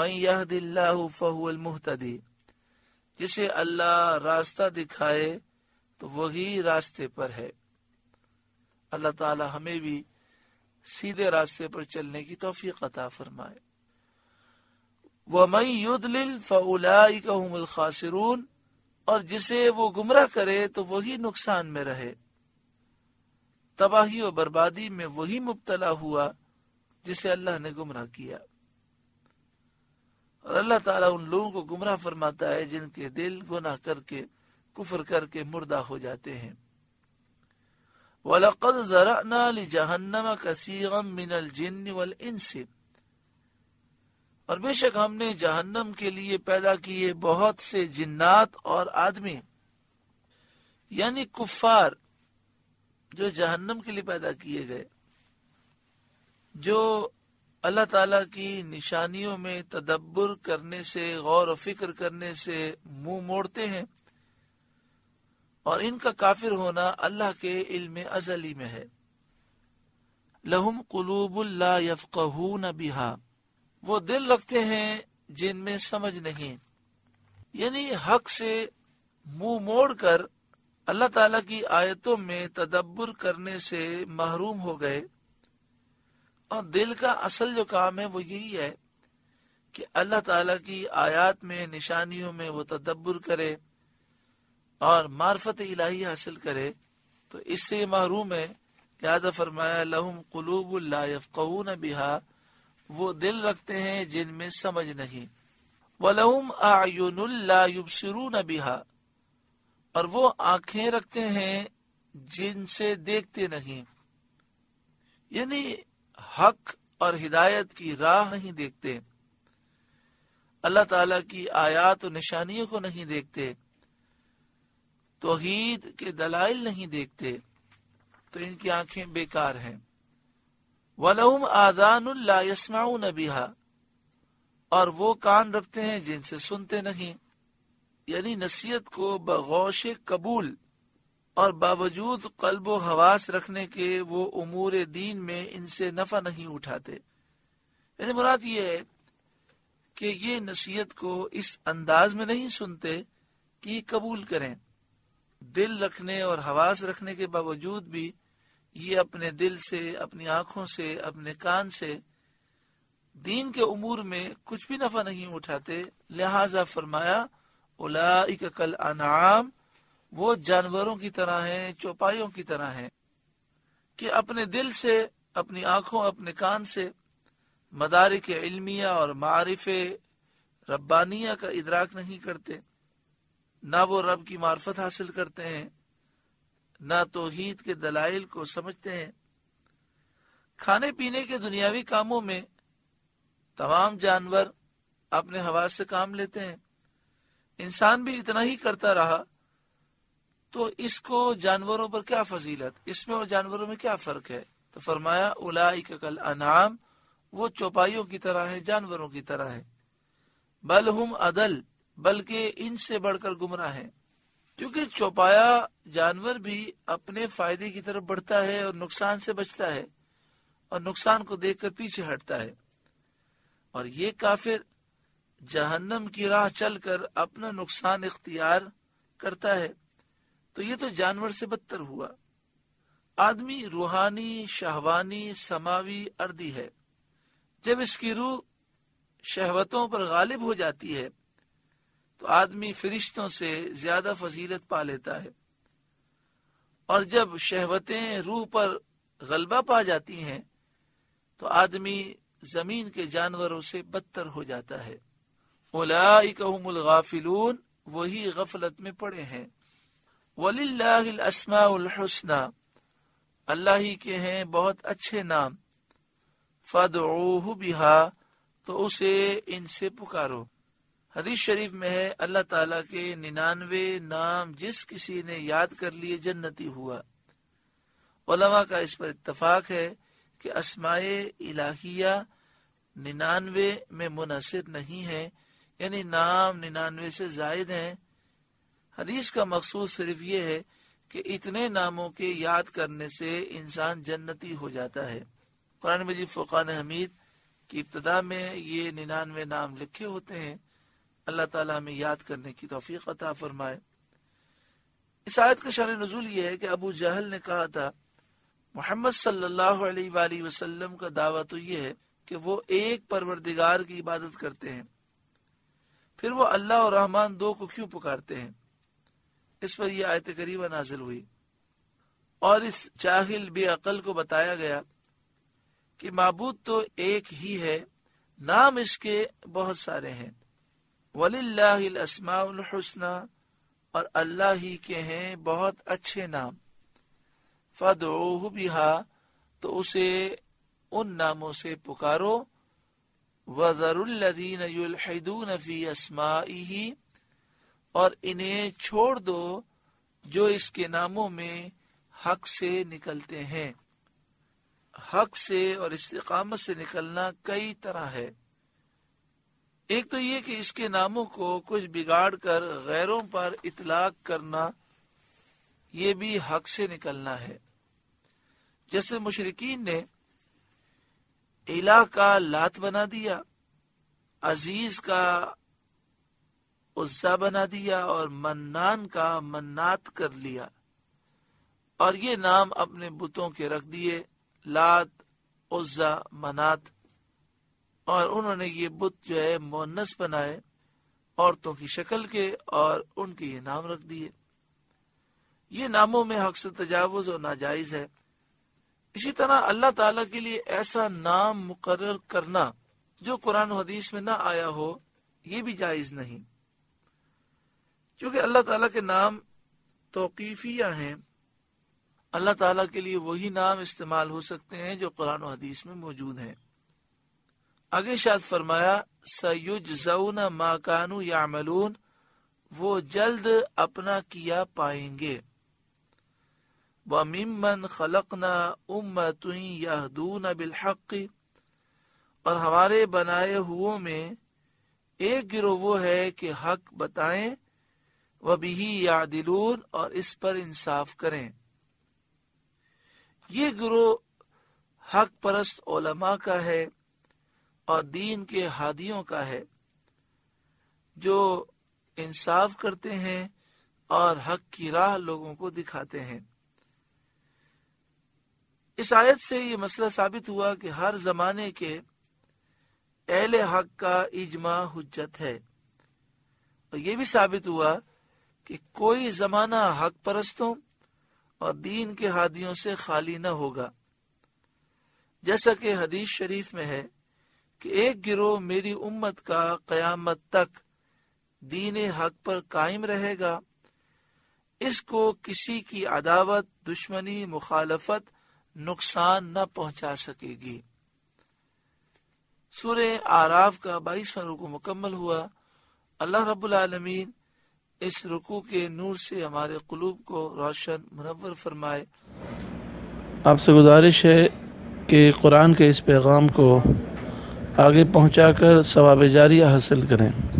من یہد اللہ فہو المحتدی جسے اللہ راستہ دکھائے تو وہی راستے پر ہے اللہ تعالی ہمیں بھی سیدھے راستے پر چلنے کی توفیق عطا فرمائے يُدْلِلْ فَأُولَائِكَ هُمُ الْخَاسِرُونَ اور جسے وہ گمراہ کرے تو وہی نقصان میں رہے تباہی و بربادی میں وہی مبتلا ہوا جسے اللہ نے گمراہ کیا اور اللہ تعالیٰ ان لوگوں کو گمراہ فرماتا ہے جن کے دل گناہ کر کے کفر کر کے مردہ ہو جاتے ہیں وَلَقَدْ ذَرَعْنَا لِجَهَنَّمَ كَسِيغًا مِّنَ الْجِنِّ وَالْإِنسِ اور بے شک ہم نے جہنم کے لیے پیدا کیے بہت سے جنات اور آدمی یعنی کفار جو جہنم کے لیے پیدا کیے گئے جو اللہ تعالیٰ کی نشانیوں میں تدبر کرنے سے غور و فکر کرنے سے منہ موڑتے ہیں اور ان کا کافر ہونا اللہ کے علم ازلی میں ہے لہم قلوب اللہ بہا وہ دل رکھتے ہیں جن میں سمجھ نہیں یعنی حق سے منہ موڑ کر اللہ تعالیٰ کی آیتوں میں تدبر کرنے سے محروم ہو گئے اور دل کا اصل جو کام ہے وہ یہی ہے کہ اللہ تعالیٰ کی آیات میں نشانیوں میں وہ تدبر کرے اور معرفت الہی حاصل کرے تو اس سے محروم ہے فرمایا لہم قلوب اللہ یفقون بہا وہ دل رکھتے ہیں جن میں سمجھ نہیں بلوم اللہ شرون ابیا اور وہ آنکھیں رکھتے ہیں جن سے دیکھتے نہیں یعنی حق اور ہدایت کی راہ نہیں دیکھتے اللہ تعالی کی آیات و نشانیوں کو نہیں دیکھتے توحید کے دلائل نہیں دیکھتے تو ان کی آنکھیں بیکار ہیں ولوم آزان اللہ یسما نبیحا اور وہ کان رکھتے ہیں جن سے سنتے نہیں یعنی نصیحت کو بغوش قبول اور باوجود قلب و حواس رکھنے کے وہ امور دین میں ان سے نفع نہیں اٹھاتے یعنی مراد یہ یہ ہے کہ نصیحت کو اس انداز میں نہیں سنتے کہ قبول کریں دل رکھنے اور حواس رکھنے کے باوجود بھی یہ اپنے دل سے اپنی آنکھوں سے اپنے کان سے دین کے امور میں کچھ بھی نفع نہیں اٹھاتے لہذا فرمایا اولائک کل انعام وہ جانوروں کی طرح ہیں چوپائیوں کی طرح ہیں کہ اپنے دل سے اپنی آنکھوں اپنے کان سے مدار کے اور معارف ربانیہ کا ادراک نہیں کرتے نہ وہ رب کی معرفت حاصل کرتے ہیں نہ توحید کے دلائل کو سمجھتے ہیں کھانے پینے کے دنیاوی کاموں میں تمام جانور اپنے ہوا سے کام لیتے ہیں انسان بھی اتنا ہی کرتا رہا تو اس کو جانوروں پر کیا فضیلت اس میں اور جانوروں میں کیا فرق ہے تو فرمایا کل انعام وہ چوپائیوں کی طرح ہے جانوروں کی طرح ہے بل ہم عدل بلکہ ان سے بڑھ کر گمراہ ہیں کیونکہ چوپایا جانور بھی اپنے فائدے کی طرف بڑھتا ہے اور نقصان سے بچتا ہے اور نقصان کو دیکھ کر پیچھے ہٹتا ہے اور یہ کافر جہنم کی راہ چل کر اپنا نقصان اختیار کرتا ہے تو یہ تو جانور سے بدتر ہوا آدمی روحانی شہوانی سماوی اردی ہے جب اس کی روح شہوتوں پر غالب ہو جاتی ہے تو آدمی فرشتوں سے زیادہ فضیلت پا لیتا ہے اور جب شہوتیں روح پر غلبہ پا جاتی ہیں تو آدمی زمین کے جانوروں سے بدتر ہو جاتا ہے اولا الغافلون وہی غفلت میں پڑے ہیں ولی اللہ الحسن اللہ ہی کے ہیں بہت اچھے نام بها تو اسے ان سے پکارو حدیث شریف میں ہے اللہ تعالی کے ننانوے نام جس کسی نے یاد کر لیے جنتی ہوا علماء کا اس پر اتفاق ہے کہ اسماء الہیہ ننانوے میں منحصر نہیں ہے یعنی نام ننانوے سے زائد ہیں حدیث کا مقصود صرف یہ ہے کہ اتنے ناموں کے یاد کرنے سے انسان جنتی ہو جاتا ہے قرآن مجید فقان حمید کی ابتدا میں یہ ننانوے نام لکھے ہوتے ہیں اللہ تعالیٰ میں یاد کرنے کی توفیق عطا فرمائے اس آیت کا شان نزول یہ ہے کہ ابو جہل نے کہا تھا محمد صلی اللہ علیہ وآلہ وسلم کا دعویٰ تو یہ ہے کہ وہ ایک پروردگار کی عبادت کرتے ہیں پھر وہ اللہ اور رحمان دو کو کیوں پکارتے ہیں اس پر یہ آیت کریمہ نازل ہوئی اور اس چاہل بے عقل کو بتایا گیا کہ معبود تو ایک ہی ہے نام اس کے بہت سارے ہیں ولی اللہ الاسماء الحسنہ اور اللہ ہی کے ہیں بہت اچھے نام فدعوہ بہا تو اسے ان ناموں سے پکارو وزر الدین الحدون فی اسماعی اور انہیں چھوڑ دو جو اس کے ناموں میں حق سے نکلتے ہیں حق سے اور استقامت سے نکلنا کئی طرح ہے ایک تو یہ کہ اس کے ناموں کو کچھ بگاڑ کر غیروں پر اطلاق کرنا یہ بھی حق سے نکلنا ہے جیسے مشرقین نے الہ کا لات بنا دیا عزیز کا بنا دیا اور منان کا منات کر لیا اور یہ نام اپنے بتوں کے رکھ دیے لات عزا منات اور انہوں نے یہ بت جو ہے مونس بنائے عورتوں کی شکل کے اور ان کے یہ نام رکھ دیے یہ ناموں میں حق سے تجاوز اور ناجائز ہے اسی طرح اللہ تعالی کے لیے ایسا نام مقرر کرنا جو قرآن و حدیث میں نہ آیا ہو یہ بھی جائز نہیں کیونکہ اللہ تعالیٰ کے نام توقیفیہ ہیں اللہ تعالیٰ کے لیے وہی نام استعمال ہو سکتے ہیں جو قرآن و حدیث میں موجود ہیں آگے شاید فرمایا سیج زون ماکانو ما کانو یا ملون وہ جلد اپنا کیا پائیں گے بامن خلق نہ امت تین بالحق اور ہمارے بنائے ہو ایک گروہ وہ ہے کہ حق بتائیں وہ بھی دلون اور اس پر انصاف کریں یہ گروہ حق پرست علماء کا ہے اور دین کے ہادیوں کا ہے جو انصاف کرتے ہیں اور حق کی راہ لوگوں کو دکھاتے ہیں اس آیت سے یہ مسئلہ ثابت ہوا کہ ہر زمانے کے اہل حق کا اجماع حجت ہے اور یہ بھی ثابت ہوا کہ کوئی زمانہ حق پرستوں اور دین کے ہادیوں سے خالی نہ ہوگا جیسا کہ حدیث شریف میں ہے کہ ایک گروہ میری امت کا قیامت تک دین حق پر قائم رہے گا اس کو کسی کی عداوت دشمنی مخالفت نقصان نہ پہنچا سکے گی سورہ آراف کا بائیس فروغ مکمل ہوا اللہ رب العالمین اس رکو کے نور سے ہمارے قلوب کو روشن منور فرمائے آپ سے گزارش ہے کہ قرآن کے اس پیغام کو آگے پہنچا کر ثواب جاریہ حاصل کریں